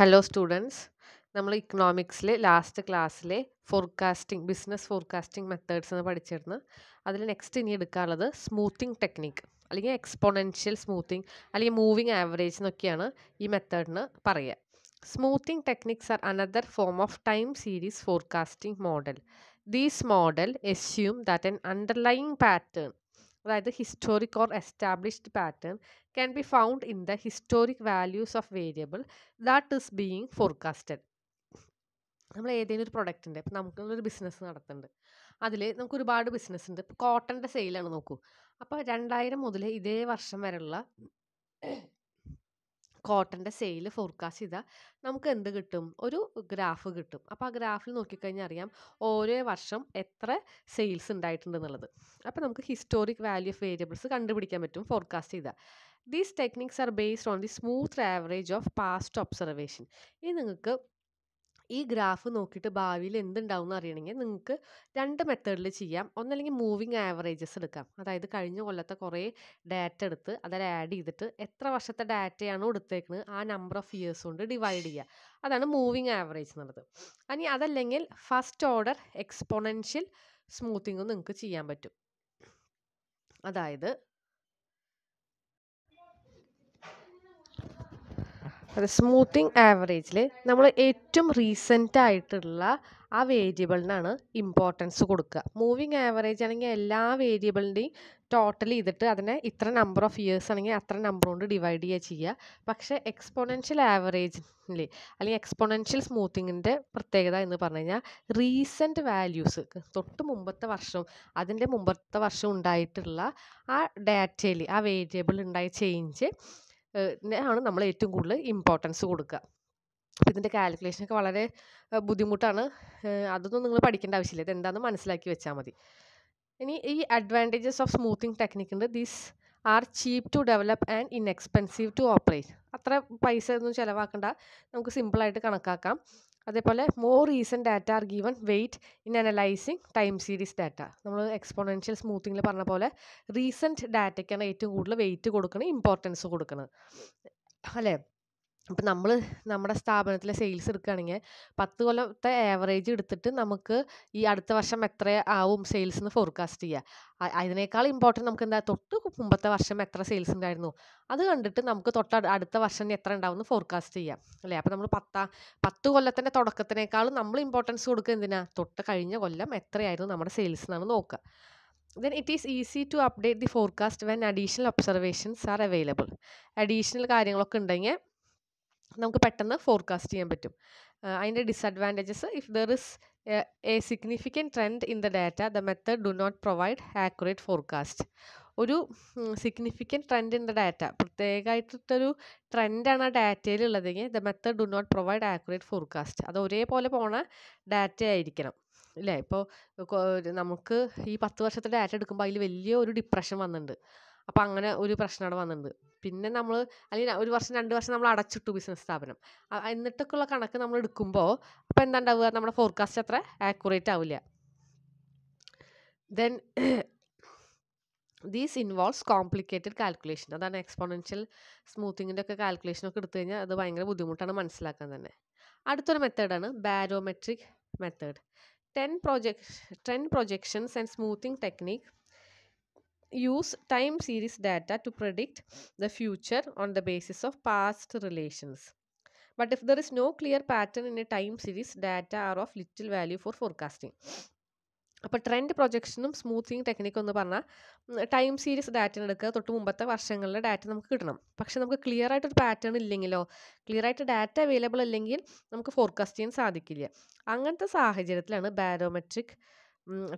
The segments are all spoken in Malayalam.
ഹലോ സ്റ്റുഡൻസ് നമ്മൾ ഇക്കണോമിക്സിൽ ലാസ്റ്റ് ക്ലാസ്സിലെ ഫോർകാസ്റ്റിംഗ് ബിസിനസ് ഫോർകാസ്റ്റിംഗ് മെത്തേഡ്സ് എന്ന് പഠിച്ചിരുന്നു അതിൽ നെക്സ്റ്റ് ഇനി എടുക്കാനുള്ളത് സ്മൂത്തിങ് ടെക്നിക്ക് അല്ലെങ്കിൽ എക്സ്പോണൻഷ്യൽ സ്മൂത്തിങ് അല്ലെങ്കിൽ മൂവിങ് ആവറേജ് എന്നൊക്കെയാണ് ഈ മെത്തേഡിന് പറയുക smoothing techniques are another form of time series forecasting model these model assume that an underlying pattern അതായത് historic or established pattern can be found in the historic values of variable that is being forecasted നമ്മൾ ഏതെങ്കിലും ഒരു പ്രൊഡക്റ്റിൻ്റെ ഇപ്പം ഒരു ബിസിനസ് നടത്തുന്നുണ്ട് അതിൽ നമുക്ക് ഒരുപാട് ബിസിനസ് ഉണ്ട് ഇപ്പോൾ കോട്ടൻ്റെ സെയിലാണ് നോക്കൂ അപ്പോൾ രണ്ടായിരം മുതൽ ഇതേ വർഷം വരെയുള്ള കോട്ടൻ്റെ സെയിൽ ഫോർകാസ്റ്റ് ചെയ്താൽ നമുക്ക് എന്ത് കിട്ടും ഒരു ഗ്രാഫ് കിട്ടും അപ്പോൾ ആ ഗ്രാഫിൽ നോക്കിക്കഴിഞ്ഞാൽ അറിയാം ഓരോ വർഷം എത്ര സെയിൽസ് ഉണ്ടായിട്ടുണ്ട് എന്നുള്ളത് അപ്പോൾ നമുക്ക് ഹിസ്റ്റോറിക് വാല്യൂ ഓഫ് വേരിയബിൾസ് കണ്ടുപിടിക്കാൻ പറ്റും ഫോർകാസ്റ്റ് ചെയ്താൽ these techniques are based on the smooth average of past observation ഇത് നിങ്ങൾക്ക് ഈ ഗ്രാഫ് നോക്കിയിട്ട് ഭാവിയിൽ എന്തുണ്ടാവും എന്ന് അറിയണമെങ്കിൽ നിങ്ങൾക്ക് രണ്ട് മെത്തേഡിൽ ചെയ്യാം ഒന്നല്ലെങ്കിൽ മൂവിങ് ആവറേജസ് എടുക്കാം അതായത് കഴിഞ്ഞ കൊല്ലത്തെ കുറേ ഡാറ്റ എടുത്ത് അതിൽ ആഡ് ചെയ്തിട്ട് എത്ര വർഷത്തെ ഡാറ്റയാണോ എടുത്തേക്കുന്നത് ആ നമ്പർ ഓഫ് ഇയേഴ്സ് കൊണ്ട് ഡിവൈഡ് ചെയ്യുക അതാണ് മൂവിങ് ആവറേജ് എന്നുള്ളത് ഇനി അതല്ലെങ്കിൽ ഫസ്റ്റ് ഓർഡർ എക്സ്പോണൻഷ്യൽ സ്മൂത്തിങ്ങും നിങ്ങൾക്ക് ചെയ്യാൻ പറ്റും അതായത് അത് സ്മൂത്തിങ് ആവറേജിൽ നമ്മൾ ഏറ്റവും റീസെൻ്റ് ആയിട്ടുള്ള ആ വേരിയബിളിനാണ് ഇമ്പോർട്ടൻസ് കൊടുക്കുക മൂവിങ് ആവറേജ് ആണെങ്കിൽ എല്ലാ വേരിയബിളിൻ്റെയും ടോട്ടൽ ചെയ്തിട്ട് അതിനെ ഇത്ര നമ്പർ ഓഫ് ഇയേഴ്സ് ആണെങ്കിൽ അത്ര നമ്പർ കൊണ്ട് ഡിവൈഡ് ചെയ്യുക ചെയ്യുക പക്ഷേ എക്സ്പോണൻഷ്യൽ ആവറേജിൽ അല്ലെങ്കിൽ എക്സ്പോണൻഷ്യൽ സ്മൂത്തിങ്ങിൻ്റെ പ്രത്യേകത എന്ന് പറഞ്ഞു കഴിഞ്ഞാൽ റീസെൻ്റ് വാല്യൂസ് തൊട്ട് മുമ്പത്തെ വർഷവും അതിൻ്റെ മുമ്പത്തെ വർഷം ഉണ്ടായിട്ടുള്ള ആ ഡാറ്റയിൽ ആ വേരിയബിൾ ഉണ്ടായ ചേഞ്ച് ആണ് നമ്മൾ ഏറ്റവും കൂടുതൽ ഇമ്പോർട്ടൻസ് കൊടുക്കുക അപ്പോൾ ഇതിൻ്റെ കാൽക്കുലേഷനൊക്കെ വളരെ ബുദ്ധിമുട്ടാണ് അതൊന്നും നിങ്ങൾ പഠിക്കേണ്ട ആവശ്യമില്ല എന്താണെന്ന് മനസ്സിലാക്കി വെച്ചാൽ മതി ഇനി ഈ അഡ്വാൻറ്റേജസ് ഓഫ് സ്മൂത്തിങ് ടെക്നിക്ക് ഉണ്ട് these are cheap to develop and inexpensive to operate അത്ര പൈസ ഒന്നും ചിലവാക്കണ്ട നമുക്ക് സിമ്പിളായിട്ട് കണക്കാക്കാം അതേപോലെ more recent data are given weight in analysing time series data നമ്മൾ എക്സ്പോണൻഷ്യൽ സ്മൂത്തിങ്ങിൽ പറഞ്ഞ പോലെ റീസെൻറ്റ് ഡാറ്റയ്ക്കാണ് ഏറ്റവും കൂടുതൽ വെയിറ്റ് കൊടുക്കുന്നത് ഇമ്പോർട്ടൻസ് കൊടുക്കുന്നത് അല്ലേ അപ്പം നമ്മൾ നമ്മുടെ സ്ഥാപനത്തിലെ സെയിൽസ് എടുക്കുകയാണെങ്കിൽ പത്ത് കൊല്ലത്തെ ആവറേജ് എടുത്തിട്ട് നമുക്ക് ഈ അടുത്ത വർഷം എത്ര ആവും സെയിൽസ് എന്ന് ഫോർകാസ്റ്റ് ചെയ്യുക അതിനേക്കാൾ ഇമ്പോർട്ടൻറ്റ് നമുക്ക് എന്താ തൊട്ട് മുമ്പത്തെ വർഷം എത്ര സെയിൽസ് ഉണ്ടായിരുന്നു അത് കണ്ടിട്ട് നമുക്ക് തൊട്ട് അടുത്ത വർഷം എത്ര ഉണ്ടാവും എന്ന് ഫോർകാസ്റ്റ് ചെയ്യാം അല്ലേ അപ്പം നമ്മൾ പത്താ പത്ത് കൊല്ലത്തിൻ്റെ തുടക്കത്തിനേക്കാളും നമ്മൾ ഇമ്പോർട്ടൻസ് കൊടുക്കുക എന്തിനാ തൊട്ട് കഴിഞ്ഞ കൊല്ലം എത്രയായിരുന്നു നമ്മുടെ സെയിൽസ് എന്നാണ് നോക്കുക then it is easy to update the forecast when additional observations are available additional കാര്യങ്ങളൊക്കെ ഉണ്ടെങ്കിൽ നമുക്ക് പെട്ടെന്ന് ഫോർകാസ്റ്റ് ചെയ്യാൻ പറ്റും അതിൻ്റെ ഡിസഡ്വാൻറ്റേജസ് if there is a significant trend in the data the method do not provide accurate forecast ഒരു significant trend in the data പ്രത്യേകമായിട്ടൊരു ട്രെൻഡാണ് ആ ഡാറ്റയിലുള്ളതെങ്കിൽ the method do not provide accurate forecast അത് ഒരേപോലെ പോണ ഡാറ്റ ആയിരിക്കണം ഇല്ലേ ഇപ്പോൾ നമുക്ക് ഈ പത്ത് വർഷത്തെ ഡാറ്റ എടുക്കുമ്പോൾ അതിൽ വലിയ ഒരു ഡിപ്രഷൻ വന്നിട്ടുണ്ട് അപ്പം അങ്ങനെ ഒരു പ്രശ്നം അവിടെ വന്നിട്ടുണ്ട് പിന്നെ നമ്മൾ അല്ലെങ്കിൽ ഒരു വർഷം രണ്ട് വർഷം നമ്മൾ അടച്ചിട്ടു ബിസിനസ് സ്ഥാപനം എന്നിട്ടൊക്കെയുള്ള കണക്ക് നമ്മൾ എടുക്കുമ്പോൾ അപ്പോൾ എന്താ ഉണ്ടാവുക നമ്മുടെ ഫോർകാസ്റ്റ് അത്ര ആക്യുറേറ്റ് ആവില്ല then these involves complicated calculation അതാണ് എക്സ്പോണൻഷ്യൽ സ്മൂത്തിങ്ങിൻ്റെ ഒക്കെ ഒക്കെ എടുത്തു കഴിഞ്ഞാൽ അത് ഭയങ്കര ബുദ്ധിമുട്ടാണ് മനസ്സിലാക്കാൻ തന്നെ അടുത്തൊരു മെത്തേഡാണ് barometric method trend projection trend projections and smoothing technique use time series data to predict the future on the basis of past relations but if there is no clear pattern in a time series data are of little value for forecasting അപ്പോൾ ട്രെൻഡ് പ്രൊജക്ഷനും സ്മൂത്തിങ് ടെക്നിക്കും എന്ന് പറഞ്ഞാൽ ടൈം സീരീസ് ഡാറ്റ എടുക്കുക തൊട്ട് മുമ്പത്തെ വർഷങ്ങളിലെ ഡാറ്റ നമുക്ക് കിട്ടണം പക്ഷെ നമുക്ക് ക്ലിയർ ആയിട്ടൊരു പാറ്റേൺ ഇല്ലെങ്കിലോ ക്ലിയർ ആയിട്ട് ഡാറ്റ അവൈലബിൾ അല്ലെങ്കിൽ നമുക്ക് ഫോർകാസ്റ്റ് ചെയ്യാൻ സാധിക്കില്ല അങ്ങനത്തെ സാഹചര്യത്തിലാണ് ബാരോമെട്രിക്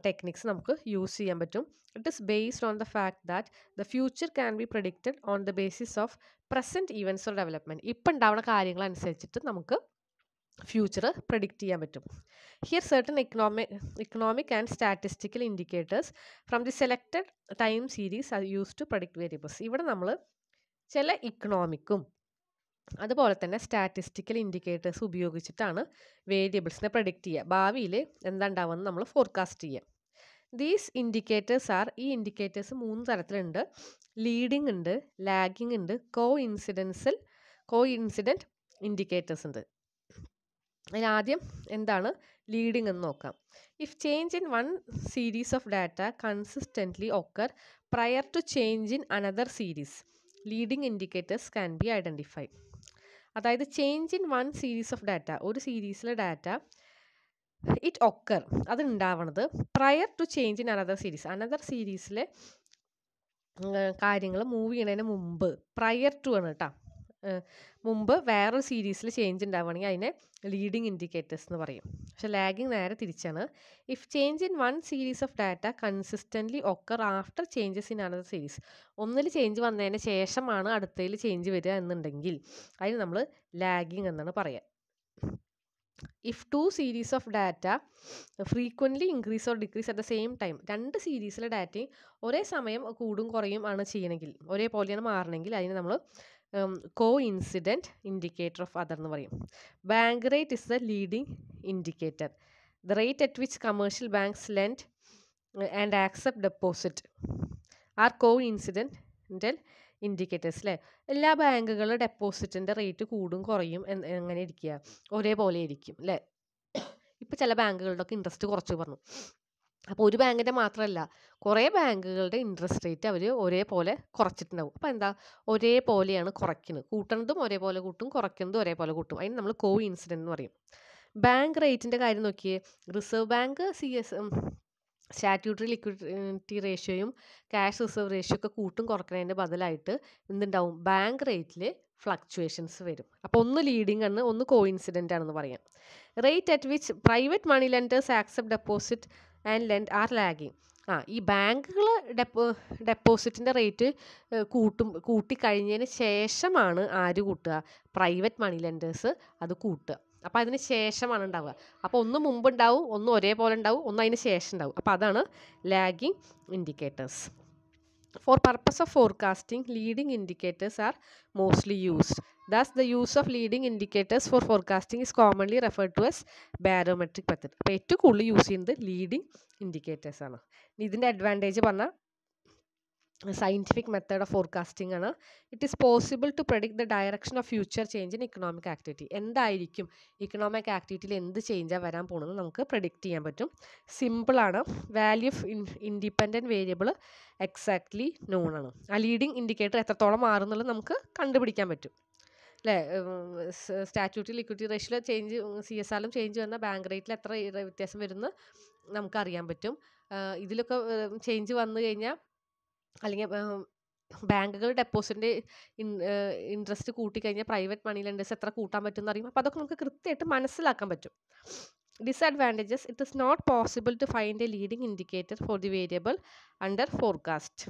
ടെക്നിക്സ് നമുക്ക് യൂസ് ചെയ്യാൻ പറ്റും it is based on the fact that the future can be predicted on the basis of present events of development ഇപ്പം ഉണ്ടാവുന്ന അനുസരിച്ചിട്ട് നമുക്ക് ഫ്യൂച്ചർ പ്രഡിക്റ്റ് ചെയ്യാൻ പറ്റും here certain economic economic and statistical indicators from the selected time series are use to predict variables ഇവിടെ നമ്മൾ ചില ഇക്കണോമിക്കും അതുപോലെ തന്നെ സ്റ്റാറ്റിസ്റ്റിക്കൽ ഇൻഡിക്കേറ്റേഴ്സ് ഉപയോഗിച്ചിട്ടാണ് വേരിയബിൾസിനെ പ്രഡിക്റ്റ് ചെയ്യുക ഭാവിയിൽ എന്താണ്ടാവുമെന്ന് നമ്മൾ ഫോർകാസ്റ്റ് ചെയ്യുക ദീസ് ഇൻഡിക്കേറ്റേഴ്സ് ആർ ഈ ഇൻഡിക്കേറ്റേഴ്സ് മൂന്ന് തരത്തിലുണ്ട് ലീഡിംഗ് ഉണ്ട് ലാഗിംഗ് ഉണ്ട് കോ ഇൻസിഡൻസിൽ കോ ഇൻസിഡൻറ്റ് ഇൻഡിക്കേറ്റേഴ്സ് ഉണ്ട് അതിനാദ്യം എന്താണ് ലീഡിംഗ് എന്ന് നോക്കാം if change in one series of data consistently occur prior to change in another series leading indicators can be identify അതായത് change in one series of data ഒരു സീരീസിലെ ഡാറ്റ ഇറ്റ് ഒക്കർ അത് ഉണ്ടാവണത് prior to change in another series another സീരീസിലെ കാര്യങ്ങൾ മൂവ് ചെയ്യണതിന് മുമ്പ് പ്രയർ ടു ആണ് കേട്ടോ മുമ്പ് വേറൊരു സീരീസിൽ ചേഞ്ച് ഉണ്ടാവുകയാണെങ്കിൽ അതിനെ ലീഡിങ് ഇൻഡിക്കേറ്റേഴ്സ് എന്ന് പറയും പക്ഷേ ലാഗിങ് നേരെ തിരിച്ചാണ് if change in one series of data consistently occur after changes in another series ഒന്നിൽ ചേഞ്ച് വന്നതിന് ശേഷമാണ് അടുത്തതിൽ ചേഞ്ച് വരിക എന്നുണ്ടെങ്കിൽ അതിന് നമ്മൾ ലാഗിങ് എന്നാണ് പറയുക if two series of data frequently increase or decrease at the same time രണ്ട് സീരീസിലെ ഡാറ്റയും ഒരേ സമയം കൂടും കുറയും ആണ് ചെയ്യണമെങ്കിൽ ഒരേപോലെയാണ് മാറണമെങ്കിൽ അതിനെ നമ്മൾ coincident indicator of other എന്ന് പറയും bank rate is a leading indicator the rate at which commercial banks lend and accept deposit are coincident indicators അല്ലേ എല്ലാ ബാങ്കുകളും ഡെപ്പോസിറ്റിൻ്റെ റേറ്റ് കൂടും കുറയും എങ്ങനെ ഇരിക്കുക ഒരേപോലെ ഇരിക്കും അല്ലേ ഇപ്പം ചില ബാങ്കുകളുടെയൊക്കെ ഇൻട്രസ്റ്റ് കുറച്ച് പറഞ്ഞു അപ്പോൾ ഒരു ബാങ്കിൻ്റെ മാത്രമല്ല കുറേ ബാങ്കുകളുടെ ഇൻട്രസ്റ്റ് റേറ്റ് അവർ ഒരേപോലെ കുറച്ചിട്ടുണ്ടാവും അപ്പോൾ എന്താ ഒരേപോലെയാണ് കുറയ്ക്കുന്നത് കൂട്ടണതും ഒരേപോലെ കൂട്ടും കുറയ്ക്കുന്നതും ഒരേപോലെ കൂട്ടും അതിന് നമ്മൾ കോ ഇൻസിഡൻ്റ് എന്ന് പറയും ബാങ്ക് റേറ്റിൻ്റെ കാര്യം നോക്കിയേ reserve bank C S statutory liquidity റേഷ്യോയും ക്യാഷ് റിസർവ് റേഷ്യോ ഒക്കെ കൂട്ടും കുറക്കുന്നതിൻ്റെ ബദലായിട്ട് എന്തുണ്ടാവും ബാങ്ക് റേറ്റിൽ ഫ്ലക്ച്വേഷൻസ് വരും അപ്പോൾ ഒന്ന് ലീഡിംഗ് ആണ് ഒന്ന് കോയിൻസിഡൻ്റ് ആണെന്ന് പറയാം rate at which private money lenders accept deposit and lend are lagging ആ ഈ ബാങ്കുകൾ ഡെപ്പോ ഡെപ്പോസിറ്റിൻ്റെ റേറ്റ് കൂട്ടും കൂട്ടിക്കഴിഞ്ഞതിന് ശേഷമാണ് ആര് കൂട്ടുക പ്രൈവറ്റ് മണി ലെൻഡേഴ്സ് അത് കൂട്ടുക അപ്പോൾ അതിന് ശേഷമാണ് ഉണ്ടാവുക അപ്പോൾ ഒന്ന് മുമ്പ് ഉണ്ടാവും ഒന്ന് ഒരേപോലെ ഉണ്ടാവും ഒന്ന് അതിന് ശേഷം ഉണ്ടാവും അപ്പോൾ അതാണ് lagging indicators For purpose of forecasting, leading indicators are mostly used. Thus, the use of leading indicators for forecasting is commonly referred to as barometric method. അപ്പോൾ ഏറ്റവും കൂടുതൽ യൂസ് ചെയ്യുന്നത് ലീഡിങ് ഇൻഡിക്കേറ്റേഴ്സ് ആണ് ഇതിൻ്റെ അഡ്വാൻറ്റേജ് പറഞ്ഞാൽ scientific മെത്തേഡ് ഓഫ് ഫോർകാസ്റ്റിംഗ് ആണ് it is possible to predict the direction of future change in economic activity എന്തായിരിക്കും ഇക്കണോമിക് ആക്ടിവിറ്റിയിൽ എന്ത് ചേഞ്ചാണ് വരാൻ പോകുന്നത് നമുക്ക് പ്രഡിക്റ്റ് ചെയ്യാൻ പറ്റും സിമ്പിളാണ് value of independent variable exactly known ആണ് ആ ലീഡിങ് ഇൻഡിക്കേറ്റർ എത്രത്തോളം മാറുന്നുള്ളത് നമുക്ക് കണ്ടുപിടിക്കാൻ പറ്റും അല്ലേ സ്റ്റാറ്റ്യൂട്ടിൽ liquidity ratio change C S ആറിലും ചേഞ്ച് വന്ന ബാങ്ക് റേറ്റിൽ എത്ര വ്യത്യാസം വരുന്നു നമുക്ക് അറിയാൻ പറ്റും ഇതിലൊക്കെ ചേഞ്ച് വന്നു കഴിഞ്ഞാൽ അല്ലെങ്കിൽ ബാങ്കുകൾ ഡെപ്പോസിറ്റിൻ്റെ ഇൻട്രസ്റ്റ് കൂട്ടിക്കഴിഞ്ഞാൽ പ്രൈവറ്റ് മണി ലെൻഡേഴ്സ് എത്ര കൂട്ടാൻ പറ്റും എന്നറിയും അപ്പോൾ അതൊക്കെ നമുക്ക് കൃത്യമായിട്ട് മനസ്സിലാക്കാൻ പറ്റും disadvantages it is not possible to find a leading indicator for the variable under forecast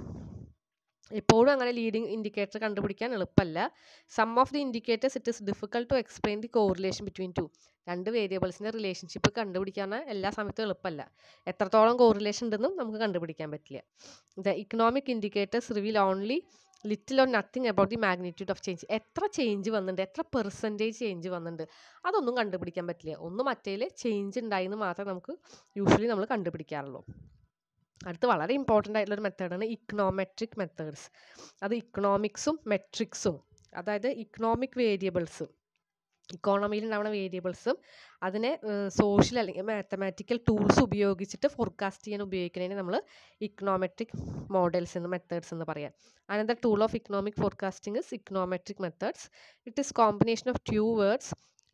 എപ്പോഴും അങ്ങനെ ലീഡിംഗ് ഇൻഡിക്കേറ്റർ കണ്ടുപിടിക്കാൻ എളുപ്പമല്ല some of the indicators it is difficult to explain the correlation between two രണ്ട് വേരിയബിൾസിൻ്റെ റിലേഷൻഷിപ്പ് കണ്ടുപിടിക്കാൻ എല്ലാ സമയത്തും എളുപ്പമല്ല എത്രത്തോളം കോറിലേഷൻ ഉണ്ടെന്നും നമുക്ക് കണ്ടുപിടിക്കാൻ പറ്റില്ല the economic indicators reveal only little or nothing about the magnitude of change എത്ര ചേഞ്ച് വന്നിട്ടുണ്ട് എത്ര പെർസെൻറ്റേജ് ചേഞ്ച് വന്നിട്ടുണ്ട് അതൊന്നും കണ്ടുപിടിക്കാൻ പറ്റില്ല ഒന്ന് മറ്റേൽ ചേഞ്ച് ഉണ്ടായി എന്ന് മാത്രമേ നമുക്ക് യൂഷ്വലി നമ്മൾ കണ്ടുപിടിക്കാറുള്ളൂ അടുത്ത വളരെ ഇമ്പോർട്ടൻ്റ് ആയിട്ടുള്ളൊരു മെത്തേഡാണ് ഇക്കണോമെട്രിക് മെത്തേഡ്സ് അത് ഇക്കണോമിക്സും മെട്രിക്സും അതായത് ഇക്കണോമിക് വേരിയബിൾസ് ഇക്കോണമിയിൽ ഉണ്ടാവുന്ന വേരിയബിൾസും അതിനെ സോഷ്യൽ അല്ലെങ്കിൽ മാത്തമാറ്റിക്കൽ ടൂൾസ് ഉപയോഗിച്ചിട്ട് ഫോർകാസ്റ്റ് ചെയ്യാൻ ഉപയോഗിക്കുന്നതിന് നമ്മൾ ഇക്കണോമെട്രിക് മോഡൽസ് എന്ന് മെത്തേഡ്സ് എന്ന് പറയാം another tool of economic forecasting is econometric methods it is combination of two words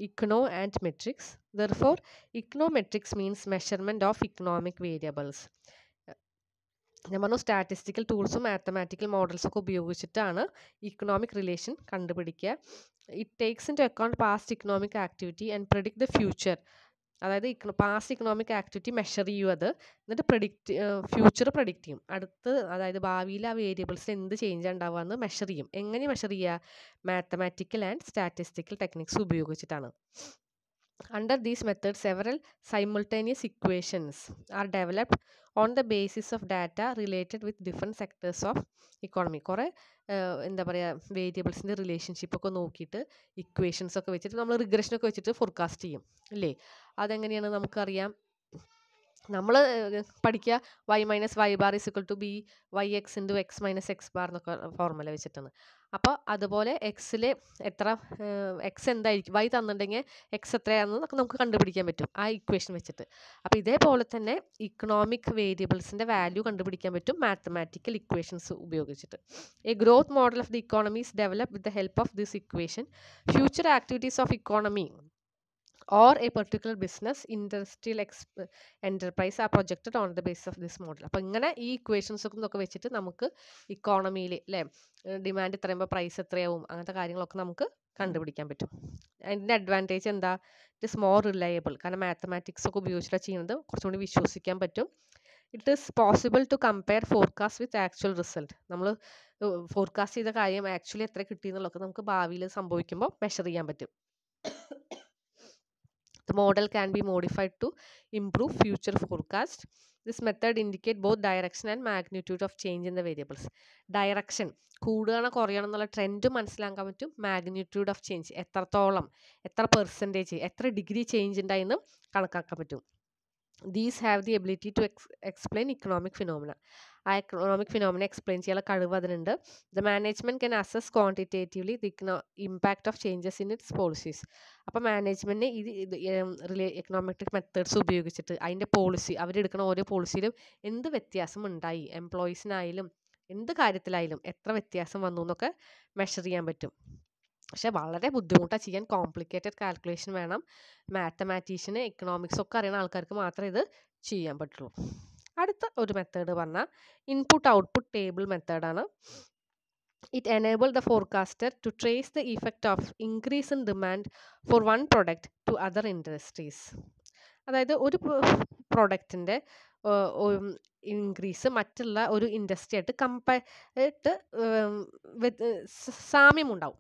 econo and metrics therefore econometrics means measurement of economic variables ഞാൻ പറഞ്ഞു സ്റ്റാറ്റിസ്റ്റിക്കൽ ടൂൾസും മാത്തമാറ്റിക്കൽ മോഡൽസൊക്കെ ഉപയോഗിച്ചിട്ടാണ് ഇക്കണോമിക് റിലേഷൻ കണ്ടുപിടിക്കുക it takes into account past economic activity and predict the future അതായത് പാസ്റ്റ് ഇക്കണോമിക് ആക്ടിവിറ്റി മെഷർ ചെയ്യും അത് എന്നിട്ട് പ്രഡിക്റ്റ് ഫ്യൂച്ചർ പ്രഡിക്റ്റ് ചെയ്യും അടുത്ത് അതായത് ഭാവിയിൽ ആ വേരിയബിൾസിൽ എന്ത് ചേഞ്ച് ഉണ്ടാവുകയെന്ന് മെഷർ ചെയ്യും എങ്ങനെ മെഷർ ചെയ്യുക മാത്തമാറ്റിക്കൽ ആൻഡ് സ്റ്റാറ്റിസ്റ്റിക്കൽ ടെക്നിക്സ് ഉപയോഗിച്ചിട്ടാണ് Under these methods, several simultaneous equations are developed on the basis of data related with different sectors of economy. Kore, കുറേ എന്താ പറയുക വേരിയബിൾസിൻ്റെ റിലേഷൻഷിപ്പ് ഒക്കെ നോക്കിയിട്ട് ഇക്വേഷൻസ് ഒക്കെ വെച്ചിട്ട് നമ്മൾ റിഗ്രഷൻ ഒക്കെ വെച്ചിട്ട് ഫോർകാസ്റ്റ് ചെയ്യും അല്ലേ അതെങ്ങനെയാണ് നമുക്കറിയാം നമ്മൾ പഠിക്കുക Y minus Y bar is equal to B Y X into X minus X bar എന്നൊക്കെ ഫോർമുല വെച്ചിട്ടാണ് അപ്പോൾ അതുപോലെ എക്സിൽ എത്ര എക്സ് എന്തായിരിക്കും വൈ തന്നിട്ടുണ്ടെങ്കിൽ എക്സ് എത്രയാണെന്ന് നമുക്ക് കണ്ടുപിടിക്കാൻ പറ്റും ആ ഇക്വേഷൻ വെച്ചിട്ട് അപ്പോൾ ഇതേപോലെ തന്നെ ഇക്കണോമിക് വേരിയബിൾസിൻ്റെ വാല്യൂ കണ്ടുപിടിക്കാൻ പറ്റും മാത്തമാറ്റിക്കൽ ഇക്വേഷൻസ് ഉപയോഗിച്ചിട്ട് a growth model of the economy is develop with the help of this equation future activities of economy or a particular business industrial enterprise are projected on the basis of this model അപ്പോൾ ഇങ്ങനെ ഈ ഇക്വേഷൻസ് ഒക്കെ ഇതൊക്കെ വെച്ചിട്ട് നമുക്ക് ഇക്കോണമിയിൽ അല്ലേ ഡിമാൻഡ് എത്രയുമ്പോൾ പ്രൈസ് എത്രയാവും അങ്ങനത്തെ കാര്യങ്ങളൊക്കെ നമുക്ക് കണ്ടുപിടിക്കാൻ പറ്റും അതിൻ്റെ അഡ്വാൻറ്റേജ് എന്താ ഇറ്റ് ഇസ് മോർ റിലയബിൾ കാരണം മാത്തമാറ്റിക്സ് ഒക്കെ ഉപയോഗിച്ചിട്ടാണ് ചെയ്യുന്നത് കുറച്ചുകൂടി വിശ്വസിക്കാൻ പറ്റും it is possible to compare forecast with actual result നമ്മൾ ഫോർകാസ്റ്റ് ചെയ്ത കാര്യം ആക്ച്വലി എത്ര കിട്ടി നമുക്ക് ഭാവിയിൽ സംഭവിക്കുമ്പോൾ മെഷർ ചെയ്യാൻ പറ്റും The model can be modified to improve future forecast. This method indicate both direction and magnitude of change in the variables. Direction കൂടുകയാണോ കുറയണം എന്നുള്ള ട്രെൻഡ് മനസ്സിലാക്കാൻ പറ്റും മാഗ്നിറ്റ്യൂഡ് ഓഫ് ചേഞ്ച് എത്രത്തോളം എത്ര പെർസെൻറ്റേജ് എത്ര ഡിഗ്രി ചേഞ്ച് ഉണ്ടായെന്ന് കണക്കാക്കാൻ പറ്റും these have the ability to ex explain economic phenomena ആ എക്കണോമിക് ഫിനോമിനെ എക്സ്പ്ലെയിൻ ചെയ്യാനുള്ള കഴിവ് അതിനുണ്ട് the management can assess quantitatively the econo impact of changes in its policies അപ്പോൾ മാനേജ്മെൻറ്റിന് ഇത് റിലേ എക്കണോമിക് മെത്തേഡ്സ് ഉപയോഗിച്ചിട്ട് അതിൻ്റെ പോളിസി അവരെടുക്കുന്ന ഓരോ പോളിസിയിലും എന്ത് വ്യത്യാസം ഉണ്ടായി എംപ്ലോയീസിനായാലും എന്ത് കാര്യത്തിലായാലും എത്ര വ്യത്യാസം വന്നു എന്നൊക്കെ മെഷർ ചെയ്യാൻ പറ്റും പക്ഷെ വളരെ ബുദ്ധിമുട്ടാണ് ചെയ്യാൻ കോംപ്ലിക്കേറ്റഡ് കാൽക്കുലേഷൻ വേണം മാത്തമാറ്റീഷ്യന് എക്കണോമിക്സ് ഒക്കെ അറിയുന്ന ആൾക്കാർക്ക് മാത്രമേ ഇത് ചെയ്യാൻ പറ്റുള്ളൂ അടുത്ത ഒരു മെത്തേഡ് പറഞ്ഞാൽ ഇൻപുട്ട് ഔട്ട്പുട്ട് ടേബിൾ മെത്തേഡാണ് it enable the forecaster to trace the effect of increase in demand for one product to other industries അതായത് ഒരു പ്രൊഡക്റ്റിൻ്റെ ഇൻക്രീസ് മറ്റുള്ള ഒരു ഇൻഡസ്ട്രി ആയിട്ട് കമ്പയർട്ട് സാമ്യമുണ്ടാവും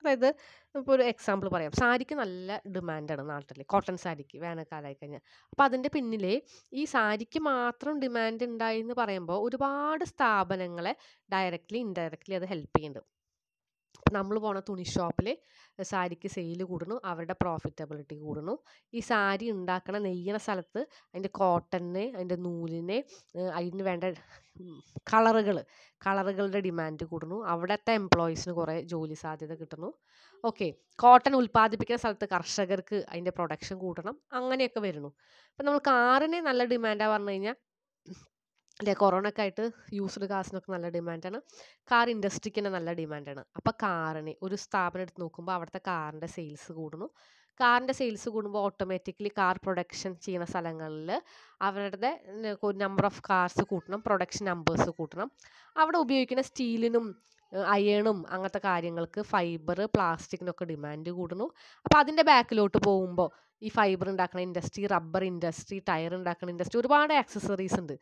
അതായത് ഇപ്പോൾ ഒരു എക്സാമ്പിൾ പറയാം സാരിക്ക് നല്ല ഡിമാൻഡാണ് നാട്ടിൽ കോട്ടൺ സാരിക്ക് വേനൽക്കാലമായി കഴിഞ്ഞാൽ അപ്പോൾ അതിൻ്റെ പിന്നിലെ ഈ സാരിക്ക് മാത്രം ഡിമാൻഡ് ഉണ്ടായി എന്ന് പറയുമ്പോൾ ഒരുപാട് സ്ഥാപനങ്ങളെ ഡയറക്റ്റ്ലി ഇൻഡയറക്റ്റ്ലി അത് ഹെൽപ്പ് ചെയ്യുന്നുണ്ട് നമ്മൾ പോണ തുണി ഷോപ്പിൽ സാരിക്ക് സെയിൽ കൂടുന്നു അവരുടെ പ്രോഫിറ്റബിലിറ്റി കൂടുന്നു ഈ സാരി ഉണ്ടാക്കണ നെയ്യണ സ്ഥലത്ത് അതിൻ്റെ കോട്ടണിനെ അതിൻ്റെ നൂലിനെ അതിന് വേണ്ട കളറുകൾ കളറുകളുടെ ഡിമാൻഡ് കൂടുന്നു അവിടുത്തെ എംപ്ലോയീസിന് കുറേ ജോലി സാധ്യത കിട്ടുന്നു ഓക്കെ കോട്ടൺ ഉൽപ്പാദിപ്പിക്കുന്ന സ്ഥലത്ത് കർഷകർക്ക് അതിൻ്റെ പ്രൊഡക്ഷൻ കൂട്ടണം അങ്ങനെയൊക്കെ വരുന്നു അപ്പം നമ്മൾ കാറിന് നല്ല ഡിമാൻഡാണ് പറഞ്ഞു കഴിഞ്ഞാൽ അല്ലേ ആയിട്ട് യൂസ്ഡ് കാർസിനൊക്കെ നല്ല ഡിമാൻഡാണ് കാർ ഇൻഡസ്ട്രിക്ക് തന്നെ നല്ല ഡിമാൻഡാണ് അപ്പോൾ കാറിന് ഒരു സ്ഥാപനം എടുത്ത് നോക്കുമ്പോൾ അവിടുത്തെ കാറിൻ്റെ സെയിൽസ് കൂടുന്നു കാറിൻ്റെ സെയിൽസ് കൂടുമ്പോൾ ഓട്ടോമാറ്റിക്കലി കാർ പ്രൊഡക്ഷൻ ചെയ്യുന്ന സ്ഥലങ്ങളിൽ അവരുടെ നമ്പർ ഓഫ് കാർസ് കൂട്ടണം പ്രൊഡക്ഷൻ നമ്പേഴ്സ് കൂട്ടണം അവിടെ ഉപയോഗിക്കുന്ന സ്റ്റീലിനും അയേണും അങ്ങനത്തെ കാര്യങ്ങൾക്ക് ഫൈബർ പ്ലാസ്റ്റിക്കിനൊക്കെ ഡിമാൻഡ് കൂടുന്നു അപ്പോൾ അതിൻ്റെ ബാക്കിലോട്ട് പോകുമ്പോൾ ഈ ഫൈബർ ഉണ്ടാക്കുന്ന ഇൻഡസ്ട്രി റബ്ബർ ഇൻഡസ്ട്രി ടയർ ഉണ്ടാക്കുന്ന ഇൻഡസ്ട്രി ഒരുപാട് ആക്സസറീസ് ഉണ്ട്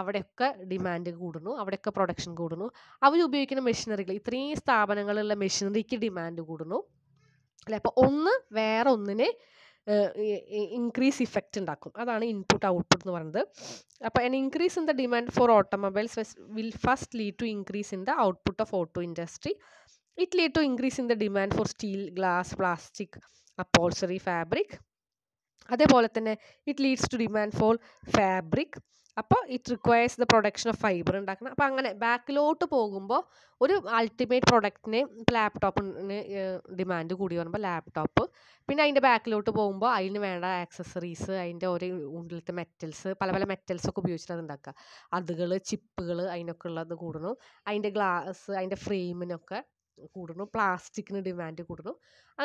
അവിടെയൊക്കെ ഡിമാൻഡ് കൂടുന്നു അവിടെയൊക്കെ പ്രൊഡക്ഷൻ കൂടുന്നു അവർ ഉപയോഗിക്കുന്ന മെഷീനറികൾ ഇത്രയും സ്ഥാപനങ്ങളുള്ള മെഷീനറിക്ക് ഡിമാൻഡ് കൂടുന്നു അല്ലെ അപ്പോൾ ഒന്ന് വേറെ ഒന്നിനെ ഇൻക്രീസ് ഇഫക്റ്റ് ഉണ്ടാക്കും അതാണ് ഇൻപുട്ട് ഔട്ട്പുട്ട് എന്ന് പറയുന്നത് അപ്പോൾ an increase in the demand for automobiles will first lead to increase in the output of auto industry it lead to increase in the demand for steel glass plastic upholstery fabric അതേപോലെ തന്നെ it leads to demand for fabric അപ്പോൾ it requires the production of fibre ഉണ്ടാക്കണം അപ്പോൾ അങ്ങനെ ബാക്കിലോട്ട് പോകുമ്പോൾ ഒരു അൾട്ടിമേറ്റ് പ്രൊഡക്റ്റിന് ഇപ്പോൾ ലാപ്ടോപ്പിന് ഡിമാൻഡ് കൂടി വരുമ്പോൾ ലാപ്ടോപ്പ് പിന്നെ അതിൻ്റെ ബാക്കിലോട്ട് പോകുമ്പോൾ അതിന് വേണ്ട ആക്സസറീസ് അതിൻ്റെ ഓരോ ഉള്ളിലത്തെ മെറ്റൽസ് പല പല മെറ്റൽസ് ഒക്കെ ഉപയോഗിച്ചിട്ട് അത് ഉണ്ടാക്കുക അതുകൾ ചിപ്പുകൾ അതിനൊക്കെ ഉള്ളത് കൂടുന്നു അതിൻ്റെ ഗ്ലാസ് അതിൻ്റെ ഫ്രെയിമിനൊക്കെ കൂടുന്നു പ്ലാസ്റ്റിക്കിന് ഡിമാൻഡ് കൂടുന്നു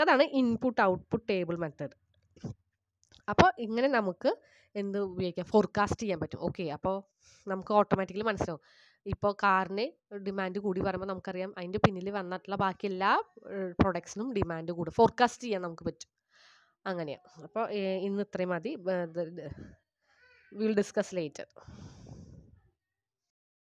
അതാണ് ഇൻപുട്ട് ഔട്ട്പുട്ട് ടേബിൾ മെത്തേഡ് അപ്പോൾ ഇങ്ങനെ നമുക്ക് എന്ത് ഉപയോഗിക്കാം ഫോർകാസ്റ്റ് ചെയ്യാൻ പറ്റും ഓക്കെ അപ്പോൾ നമുക്ക് ഓട്ടോമാറ്റിക്കലി മനസ്സിലാവും ഇപ്പോൾ കാറിന് ഡിമാൻഡ് കൂടി പറയുമ്പോൾ നമുക്കറിയാം അതിൻ്റെ പിന്നിൽ വന്നിട്ടുള്ള ബാക്കി എല്ലാ പ്രൊഡക്ട്സിനും ഡിമാൻഡ് കൂടും ഫോർകാസ്റ്റ് ചെയ്യാൻ നമുക്ക് പറ്റും അങ്ങനെയാണ് അപ്പോൾ ഇന്ന് ഇത്രയും മതി വിൽ ഡിസ്കസ് ലേറ്റർ